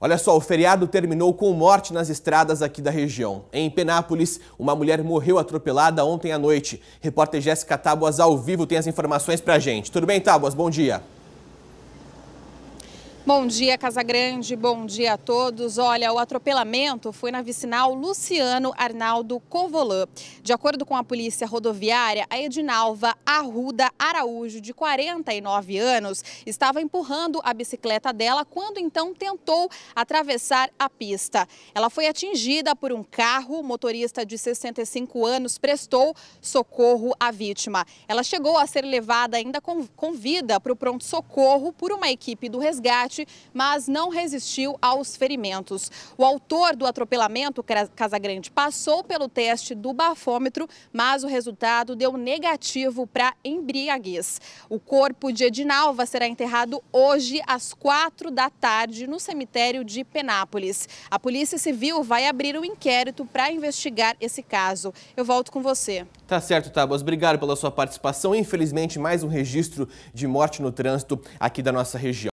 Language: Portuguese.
Olha só, o feriado terminou com morte nas estradas aqui da região. Em Penápolis, uma mulher morreu atropelada ontem à noite. Repórter Jéssica Tábuas, ao vivo, tem as informações pra gente. Tudo bem, Tábuas? Bom dia. Bom dia, Casa Grande, Bom dia a todos. Olha, o atropelamento foi na vicinal Luciano Arnaldo Covolan. De acordo com a Polícia Rodoviária, a Edinalva Arruda Araújo, de 49 anos, estava empurrando a bicicleta dela quando então tentou atravessar a pista. Ela foi atingida por um carro. O motorista de 65 anos prestou socorro à vítima. Ela chegou a ser levada ainda com, com vida para o pronto-socorro por uma equipe do resgate mas não resistiu aos ferimentos. O autor do atropelamento, Casagrande, passou pelo teste do bafômetro, mas o resultado deu negativo para embriaguez. O corpo de Edinalva será enterrado hoje às quatro da tarde no cemitério de Penápolis. A Polícia Civil vai abrir um inquérito para investigar esse caso. Eu volto com você. Tá certo, Tabas. Obrigado pela sua participação. Infelizmente, mais um registro de morte no trânsito aqui da nossa região.